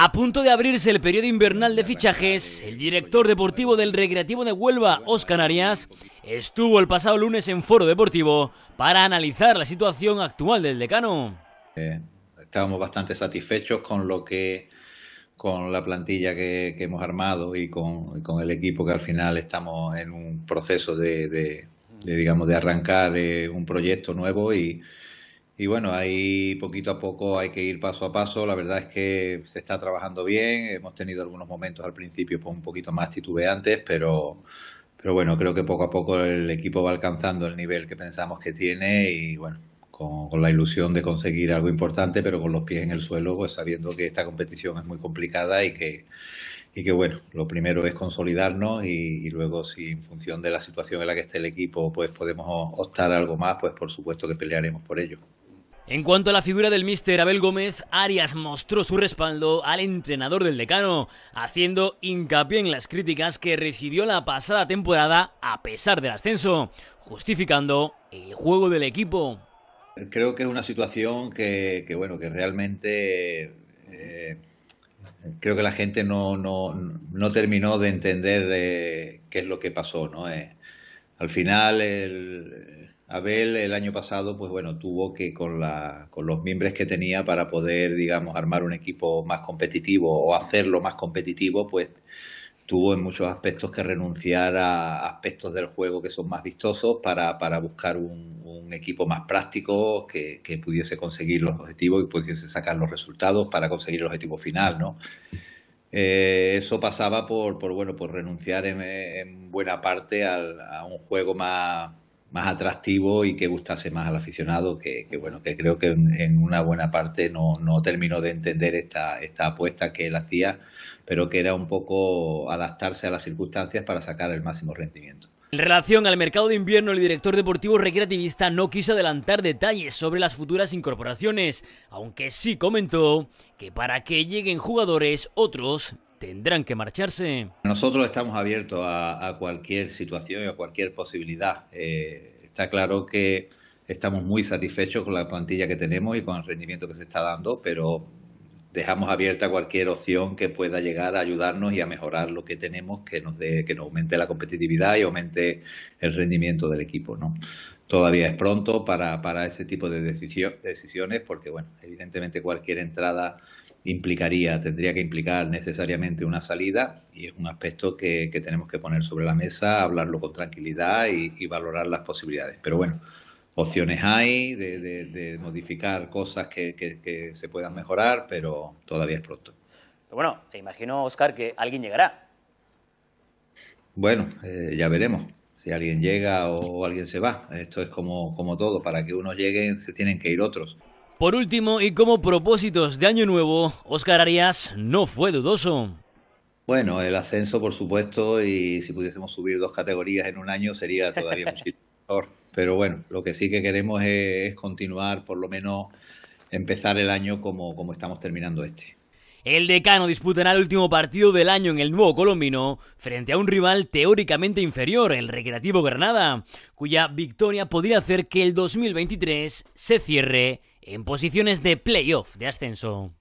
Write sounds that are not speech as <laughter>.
A punto de abrirse el periodo invernal de fichajes, el director deportivo del Recreativo de Huelva, Óscar Arias, estuvo el pasado lunes en Foro Deportivo para analizar la situación actual del decano. Eh, estábamos bastante satisfechos con lo que con la plantilla que, hemos armado y con, el equipo que al final estamos en un proceso de, digamos de arrancar eh, un proyecto nuevo y, y bueno, ahí poquito a poco hay que ir paso a paso. La verdad es que se está trabajando bien. Hemos tenido algunos momentos al principio pues, un poquito más titubeantes, pero, pero bueno, creo que poco a poco el equipo va alcanzando el nivel que pensamos que tiene y bueno, con, la ilusión de conseguir algo importante, pero con los pies en el suelo, pues sabiendo que esta competición es muy complicada y que, y que bueno, lo primero es consolidarnos y, y luego si en función de la situación en la que esté el equipo, pues podemos optar algo más, pues por supuesto que pelearemos por ello. En cuanto a la figura del mister Abel Gómez, Arias mostró su respaldo al entrenador del decano, haciendo hincapié en las críticas que recibió la pasada temporada a pesar del ascenso, justificando el juego del equipo. Creo que es una situación que, bueno, que realmente eh, creo que la gente no, terminó de entender eh, qué es lo que pasó, ¿no? Eh, al final el Abel el año pasado, pues bueno, tuvo que con, la, con los miembros que tenía para poder, digamos, armar un equipo más competitivo o hacerlo más competitivo, pues tuvo en muchos aspectos que renunciar a aspectos del juego que son más vistosos para, buscar un, equipo más práctico que, pudiese conseguir los objetivos y pudiese sacar los resultados para conseguir el objetivo final, ¿no? Eh, eso pasaba por, por, bueno, por renunciar en, en buena parte al, a un juego más más atractivo y que gustase más al aficionado, que, bueno, que creo que en, una buena parte no, terminó de entender esta, esta apuesta que él hacía, pero que era un poco adaptarse a las circunstancias para sacar el máximo rendimiento. En relación al mercado de invierno, el director deportivo recreativista no quiso adelantar detalles sobre las futuras incorporaciones, aunque sí comentó que para que lleguen jugadores, otros tendrán que marcharse? Nosotros estamos abiertos a, cualquier situación y a cualquier posibilidad. Eh, está claro que estamos muy satisfechos con la plantilla que tenemos y con el rendimiento que se está dando, pero dejamos abierta cualquier opción que pueda llegar a ayudarnos y a mejorar lo que tenemos, que nos, que nos aumente la competitividad y aumente el rendimiento del equipo. ¿no? Todavía es pronto para, para ese tipo de decisiones, porque, bueno, evidentemente cualquier entrada implicaría, tendría que implicar necesariamente una salida y es un aspecto que, tenemos que poner sobre la mesa, hablarlo con tranquilidad y, valorar las posibilidades. Pero bueno, opciones hay de, modificar cosas que, que, se puedan mejorar, pero todavía es pronto. Pero bueno, te imagino, Oscar, que alguien llegará. Bueno, eh, ya veremos si alguien llega o alguien se va. Esto es como, como todo, para que uno llegue se tienen que ir otros. Por último, y como propósitos de Año Nuevo, Óscar Arias no fue dudoso. Bueno, el ascenso, por supuesto, y si pudiésemos subir dos categorías en un año sería todavía <laughs> muchísimo mejor. Pero bueno, lo que sí que queremos es, continuar, por lo menos empezar el año como, como estamos terminando este. El decano disputará el último partido del año en el nuevo colombino frente a un rival teóricamente inferior, el Recreativo Granada, cuya victoria podría hacer que el 2023 se cierre en posiciones de playoff de ascenso.